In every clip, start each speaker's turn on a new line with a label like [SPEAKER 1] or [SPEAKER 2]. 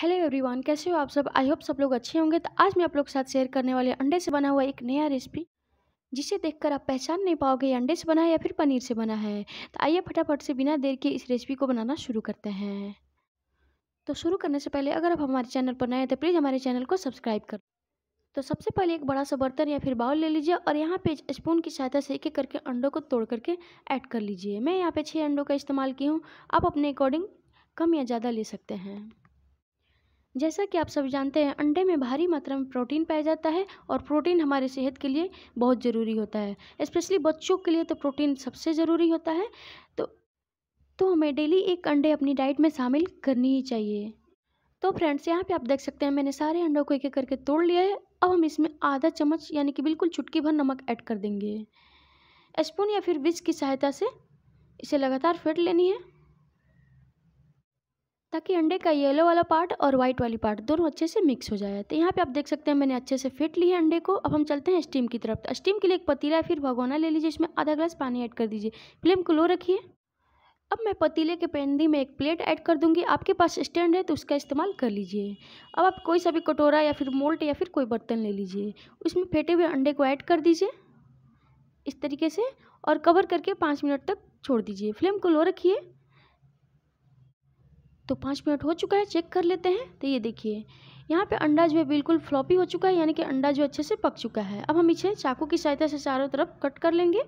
[SPEAKER 1] hello everyone कैसे हो आप सब आई होप सब लोग अच्छे होंगे तो आज मैं आप लोग के साथ शेयर करने वाले अंडे से बना हुआ एक नया रेसिपी जिसे देखकर आप पहचान नहीं पाओगे अंडे से बना है या फिर पनीर से बना है तो आइए फटाफट से बिना देर के इस रेसिपी को बनाना शुरू करते हैं तो शुरू करने से पहले अगर आप हमारे चैनल पर नए हैं तो प्लीज़ हमारे चैनल को सब्सक्राइब कर तो सबसे पहले एक बड़ा सा बर्तन या फिर बाउल ले लीजिए और यहाँ पे स्पून की सहायता से एक एक करके अंडों को तोड़ करके ऐड कर लीजिए मैं यहाँ पे छः अंडों का इस्तेमाल की हूँ आप अपने अकॉर्डिंग कम या ज़्यादा ले सकते हैं जैसा कि आप सभी जानते हैं अंडे में भारी मात्रा में प्रोटीन पाया जाता है और प्रोटीन हमारे सेहत के लिए बहुत ज़रूरी होता है स्पेशली बच्चों के लिए तो प्रोटीन सबसे ज़रूरी होता है तो तो हमें डेली एक अंडे अपनी डाइट में शामिल करनी ही चाहिए तो फ्रेंड्स यहाँ पे आप देख सकते हैं मैंने सारे अंडों को एक एक करके तोड़ लिया है अब हम इसमें आधा चम्मच यानी कि बिल्कुल चुटकी भर नमक ऐड कर देंगे स्पून या फिर विज की सहायता से इसे लगातार फेंट लेनी है ताकि अंडे का येलो वाला पार्ट और वाइट वाली पार्ट दोनों अच्छे से मिक्स हो जाए तो यहाँ पे आप देख सकते हैं मैंने अच्छे से फेंट लिए अंडे को अब हम चलते हैं स्टीम की तरफ तो स्टीम के लिए एक पतीला फिर भगोना ले लीजिए इसमें आधा ग्लास पानी ऐड कर दीजिए फ्लेम को लो रखिए अब मैं पतीले के पेंदी में एक प्लेट ऐड कर दूंगी आपके पास स्टैंड है तो उसका इस्तेमाल कर लीजिए अब आप कोई सा भी कटोरा या फिर मोल्ट या फिर कोई बर्तन ले लीजिए उसमें फेंटे हुए अंडे को ऐड कर दीजिए इस तरीके से और कवर करके पाँच मिनट तक छोड़ दीजिए फ्लेम को लो रखिए तो पाँच मिनट हो चुका है चेक कर लेते हैं तो ये देखिए यहाँ पे अंडा जो है बिल्कुल फ्लॉपी हो चुका है यानी कि अंडा जो अच्छे से पक चुका है अब हम इसे चाकू की सहायता से चारों तरफ कट कर लेंगे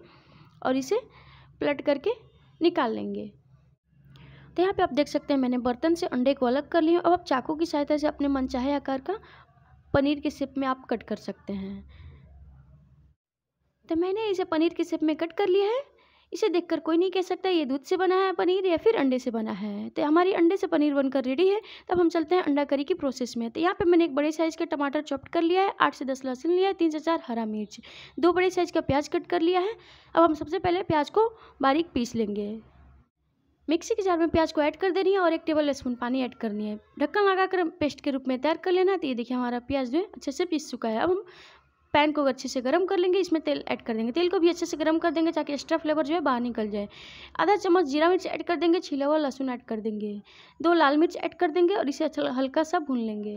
[SPEAKER 1] और इसे पलट करके निकाल लेंगे तो यहाँ पे आप देख सकते हैं मैंने बर्तन से अंडे को अलग कर लिया अब आप चाकू की सहायता से अपने मनचाहे आकार का पनीर के शेप में आप कट कर सकते हैं तो मैंने इसे पनीर के शेप में कट कर लिया है इसे देखकर कोई नहीं कह सकता ये दूध से बना है पनीर या फिर अंडे से बना है तो हमारी अंडे से पनीर बनकर रेडी है तब हम चलते हैं अंडा करी की प्रोसेस में तो यहाँ पे मैंने एक बड़े साइज़ का टमाटर चॉप्ट कर लिया है आठ से दस लहसुन लिया है तीन से चार हरा मिर्च दो बड़े साइज़ का प्याज कट कर लिया है अब हम सबसे पहले प्याज को बारीक पीस लेंगे मिक्सी के जार में प्याज को ऐड कर देनी है और एक टेबल स्पून पानी ऐड करनी है ढक्कन लगाकर पेस्ट के रूप में तैयार कर लेना तो ये देखिए हमारा प्याज जो है अच्छे से पीस चुका है अब हम पैन को अच्छे से गर्म कर लेंगे इसमें तेल ऐड कर देंगे तेल को भी अच्छे से गर्म कर देंगे ताकि एक्स्ट्रा फ्लेवर जो है बाहर निकल जाए आधा चम्मच जीरा मिर्च ऐड कर देंगे छिला हुआ लहसुन ऐड कर देंगे दो लाल मिर्च ऐड कर देंगे और इसे अच्छा हल्का सा भून लेंगे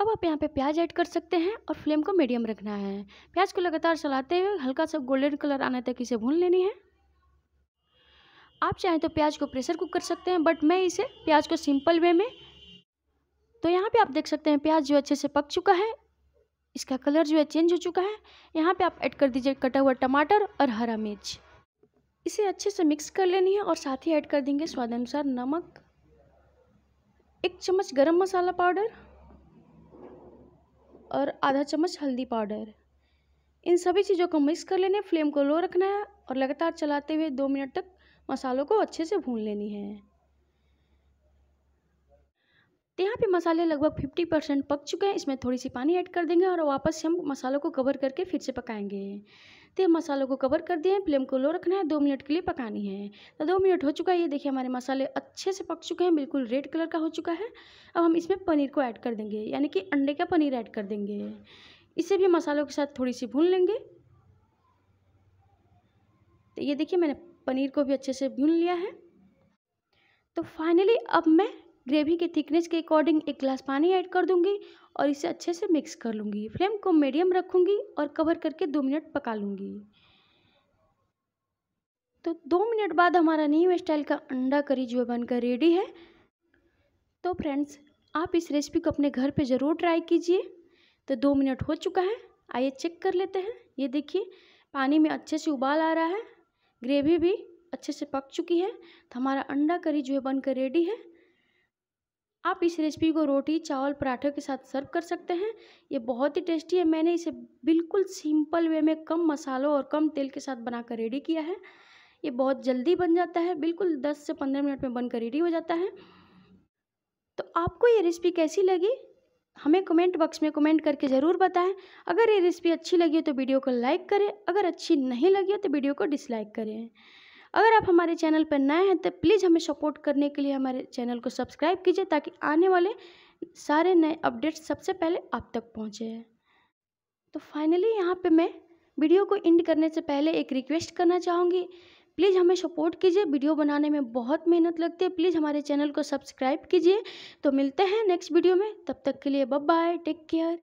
[SPEAKER 1] अब आप यहाँ पे प्याज ऐड कर सकते हैं और फ्लेम को मीडियम रखना है प्याज को लगातार चलाते हुए हल्का सा गोल्डन कलर आने तक इसे भून लेनी है आप चाहें तो प्याज को प्रेशर कुक कर सकते हैं बट मैं इसे प्याज को सिंपल वे में तो यहाँ पे आप देख सकते हैं प्याज जो अच्छे से पक चुका है इसका कलर जो है चेंज हो चुका है यहाँ पे आप ऐड कर दीजिए कटा हुआ टमाटर और हरा मिर्च इसे अच्छे से मिक्स कर लेनी है और साथ ही ऐड कर देंगे स्वाद अनुसार नमक एक चम्मच गरम मसाला पाउडर और आधा चम्मच हल्दी पाउडर इन सभी चीज़ों को मिक्स कर लेने फ्लेम को लो रखना है और लगातार चलाते हुए दो मिनट तक मसालों को अच्छे से भून लेनी है तो यहाँ पे मसाले लगभग 50 परसेंट पक चुके हैं इसमें थोड़ी सी पानी ऐड कर देंगे और वापस से हम मसालों को कवर करके फिर से पकाएंगे तो मसालों को कवर कर दिए हैं फ्लेम को लो रखना है दो मिनट के लिए पकानी है तो दो मिनट हो चुका है ये देखिए हमारे मसाले अच्छे से पक चुके हैं बिल्कुल रेड कलर का हो चुका है अब हम इसमें पनीर को ऐड कर देंगे यानी कि अंडे का पनीर ऐड कर देंगे इसे भी मसालों के साथ थोड़ी सी भून लेंगे तो ये देखिए मैंने पनीर को भी अच्छे से भून लिया है तो फाइनली अब मैं ग्रेवी के थिकनेस के अकॉर्डिंग एक ग्लास पानी ऐड कर दूंगी और इसे अच्छे से मिक्स कर लूँगी फ्लेम को मीडियम रखूँगी और कवर करके दो मिनट पका लूँगी तो दो मिनट बाद हमारा न्यू स्टाइल का अंडा करी जो बनकर रेडी है तो फ्रेंड्स आप इस रेसिपी को अपने घर पे ज़रूर ट्राई कीजिए तो दो मिनट हो चुका है आइए चेक कर लेते हैं ये देखिए पानी में अच्छे से उबाल आ रहा है ग्रेवी भी अच्छे से पक चुकी है तो हमारा अंडा करी जो है बनकर रेडी है आप इस रेसिपी को रोटी चावल पराठे के साथ सर्व कर सकते हैं ये बहुत ही टेस्टी है मैंने इसे बिल्कुल सिंपल वे में कम मसालों और कम तेल के साथ बनाकर रेडी किया है ये बहुत जल्दी बन जाता है बिल्कुल 10 से 15 मिनट में बनकर रेडी हो जाता है तो आपको ये रेसिपी कैसी लगी हमें कमेंट बॉक्स में कमेंट करके ज़रूर बताएं अगर ये रेसिपी अच्छी लगी हो तो वीडियो को लाइक करें अगर अच्छी नहीं लगी हो तो वीडियो को डिसलाइक करें अगर आप हमारे चैनल पर नए हैं तो प्लीज़ हमें सपोर्ट करने के लिए हमारे चैनल को सब्सक्राइब कीजिए ताकि आने वाले सारे नए अपडेट्स सबसे पहले आप तक पहुँचे तो फाइनली यहाँ पर मैं वीडियो को एंड करने से पहले एक रिक्वेस्ट करना चाहूँगी प्लीज़ हमें सपोर्ट कीजिए वीडियो बनाने में बहुत मेहनत लगती है प्लीज़ हमारे चैनल को सब्सक्राइब कीजिए तो मिलते हैं नेक्स्ट वीडियो में तब तक के लिए बब बाय टेक केयर